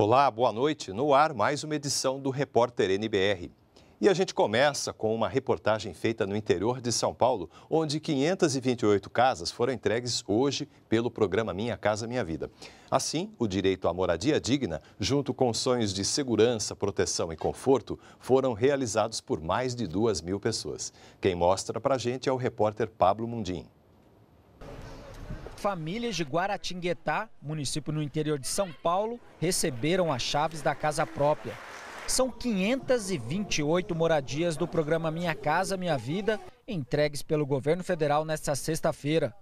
Olá, boa noite. No ar, mais uma edição do Repórter NBR. E a gente começa com uma reportagem feita no interior de São Paulo, onde 528 casas foram entregues hoje pelo programa Minha Casa Minha Vida. Assim, o direito à moradia digna, junto com sonhos de segurança, proteção e conforto, foram realizados por mais de duas mil pessoas. Quem mostra pra gente é o repórter Pablo Mundim. Famílias de Guaratinguetá, município no interior de São Paulo, receberam as chaves da casa própria. São 528 moradias do programa Minha Casa Minha Vida, entregues pelo governo federal nesta sexta-feira.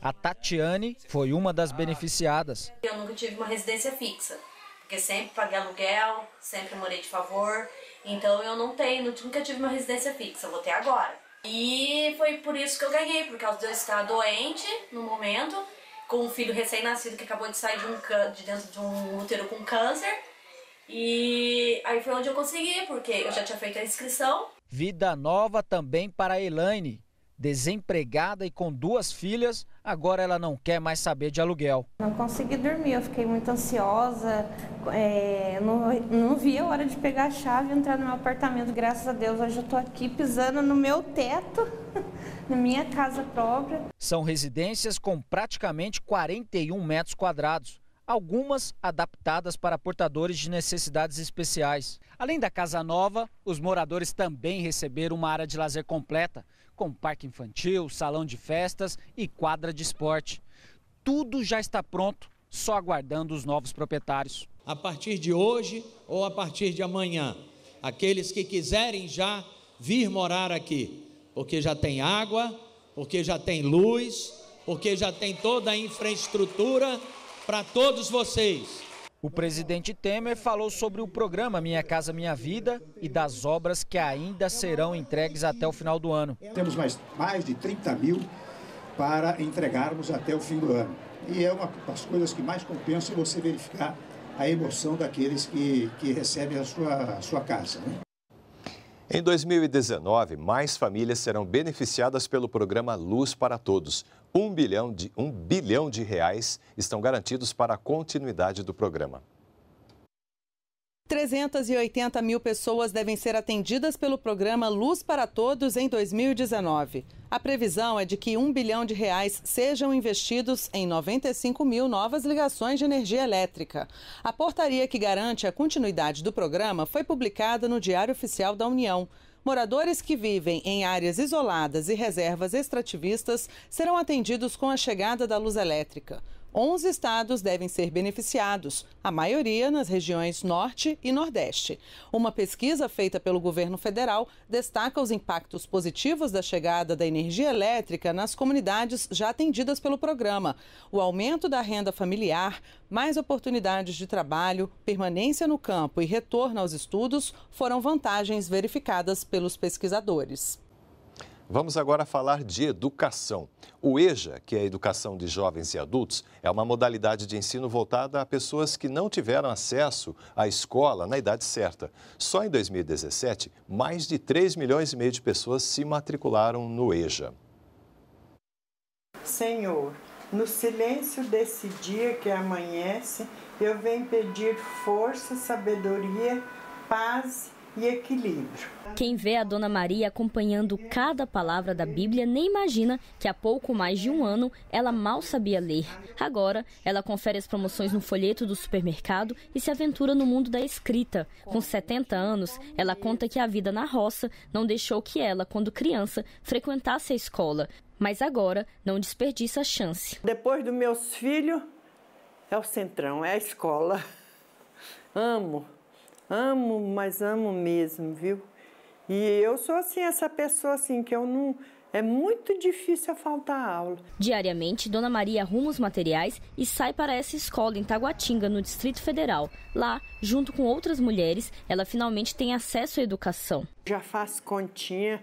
A Tatiane foi uma das beneficiadas. Eu nunca tive uma residência fixa, porque sempre paguei aluguel, sempre morei de favor, então eu não tenho, nunca tive uma residência fixa, vou ter agora. E foi por isso que eu ganhei, porque causa de eu doente no momento com um filho recém-nascido que acabou de sair de, um de dentro de um útero com câncer. E aí foi onde eu consegui, porque eu já tinha feito a inscrição. Vida nova também para a Elaine, Desempregada e com duas filhas, agora ela não quer mais saber de aluguel. Não consegui dormir, eu fiquei muito ansiosa, é, não, não vi a hora de pegar a chave e entrar no meu apartamento. Graças a Deus, hoje eu estou aqui pisando no meu teto, na minha casa própria. São residências com praticamente 41 metros quadrados algumas adaptadas para portadores de necessidades especiais. Além da casa nova, os moradores também receberam uma área de lazer completa, com parque infantil, salão de festas e quadra de esporte. Tudo já está pronto, só aguardando os novos proprietários. A partir de hoje ou a partir de amanhã, aqueles que quiserem já vir morar aqui, porque já tem água, porque já tem luz, porque já tem toda a infraestrutura para todos vocês. O presidente Temer falou sobre o programa Minha Casa Minha Vida e das obras que ainda serão entregues até o final do ano. Temos mais, mais de 30 mil para entregarmos até o fim do ano. E é uma das coisas que mais compensa você verificar a emoção daqueles que, que recebem a sua, a sua casa. Né? Em 2019, mais famílias serão beneficiadas pelo programa Luz para Todos. Um bilhão de, um bilhão de reais estão garantidos para a continuidade do programa. 380 mil pessoas devem ser atendidas pelo programa Luz para Todos em 2019. A previsão é de que um bilhão de reais sejam investidos em 95 mil novas ligações de energia elétrica. A portaria que garante a continuidade do programa foi publicada no Diário Oficial da União. Moradores que vivem em áreas isoladas e reservas extrativistas serão atendidos com a chegada da luz elétrica. 11 estados devem ser beneficiados, a maioria nas regiões Norte e Nordeste. Uma pesquisa feita pelo governo federal destaca os impactos positivos da chegada da energia elétrica nas comunidades já atendidas pelo programa: o aumento da renda familiar, mais oportunidades de trabalho, permanência no campo e retorno aos estudos foram vantagens verificadas pelos pesquisadores. Vamos agora falar de educação. O EJA, que é a Educação de Jovens e Adultos, é uma modalidade de ensino voltada a pessoas que não tiveram acesso à escola na idade certa. Só em 2017, mais de 3 milhões e meio de pessoas se matricularam no EJA. Senhor, no silêncio desse dia que amanhece, eu venho pedir força, sabedoria, paz e e equilíbrio. Quem vê a Dona Maria acompanhando cada palavra da Bíblia nem imagina que há pouco mais de um ano ela mal sabia ler. Agora, ela confere as promoções no folheto do supermercado e se aventura no mundo da escrita. Com 70 anos, ela conta que a vida na roça não deixou que ela, quando criança, frequentasse a escola. Mas agora não desperdiça a chance. Depois dos meus filhos, é o centrão, é a escola. Amo Amo, mas amo mesmo, viu? E eu sou assim, essa pessoa assim, que eu não. É muito difícil faltar aula. Diariamente, Dona Maria arruma os materiais e sai para essa escola em Taguatinga, no Distrito Federal. Lá, junto com outras mulheres, ela finalmente tem acesso à educação. Já faz continha.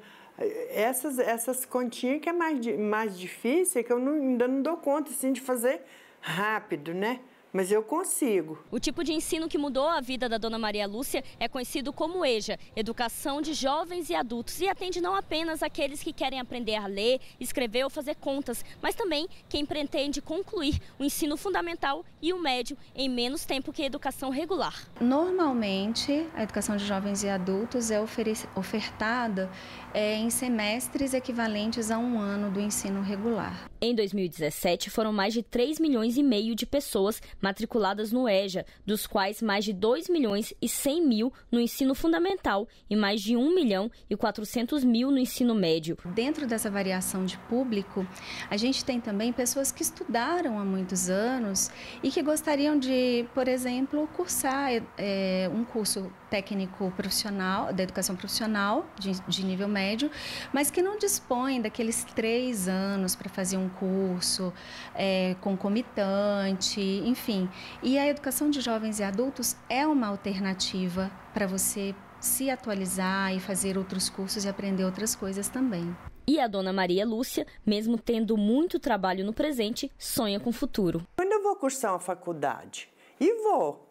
Essas, essas continhas que é mais, mais difícil, é que eu não, ainda não dou conta assim, de fazer rápido, né? mas eu consigo. O tipo de ensino que mudou a vida da dona Maria Lúcia é conhecido como EJA, Educação de Jovens e Adultos, e atende não apenas aqueles que querem aprender a ler, escrever ou fazer contas, mas também quem pretende concluir o ensino fundamental e o médio em menos tempo que a educação regular. Normalmente, a educação de jovens e adultos é ofertada é, em semestres equivalentes a um ano do ensino regular. Em 2017, foram mais de 3 milhões e meio de pessoas matriculadas no EJA, dos quais mais de 2 milhões e 100 mil no ensino fundamental e mais de 1 milhão e 400 mil no ensino médio. Dentro dessa variação de público, a gente tem também pessoas que estudaram há muitos anos e que gostariam de, por exemplo, cursar é, um curso técnico profissional, da educação profissional de, de nível médio, mas que não dispõe daqueles três anos para fazer um curso é, concomitante, enfim. E a educação de jovens e adultos é uma alternativa para você se atualizar e fazer outros cursos e aprender outras coisas também. E a dona Maria Lúcia, mesmo tendo muito trabalho no presente, sonha com o futuro. Quando eu vou cursar uma faculdade? E vou.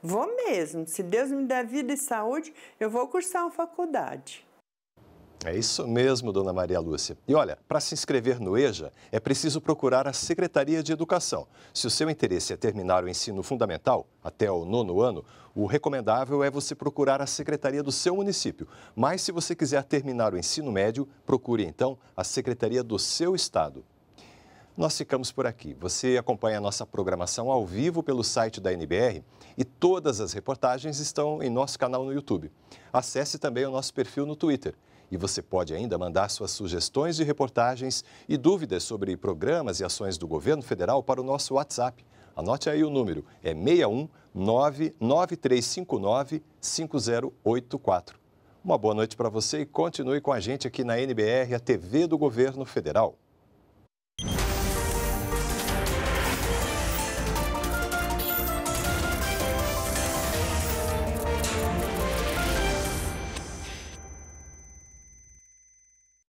Vou mesmo. Se Deus me der vida e saúde, eu vou cursar uma faculdade. É isso mesmo, dona Maria Lúcia. E olha, para se inscrever no EJA, é preciso procurar a Secretaria de Educação. Se o seu interesse é terminar o ensino fundamental até o nono ano, o recomendável é você procurar a secretaria do seu município. Mas se você quiser terminar o ensino médio, procure então a secretaria do seu estado. Nós ficamos por aqui. Você acompanha a nossa programação ao vivo pelo site da NBR e todas as reportagens estão em nosso canal no YouTube. Acesse também o nosso perfil no Twitter. E você pode ainda mandar suas sugestões de reportagens e dúvidas sobre programas e ações do governo federal para o nosso WhatsApp. Anote aí o número, é 61 99359 5084. Uma boa noite para você e continue com a gente aqui na NBR, a TV do Governo Federal.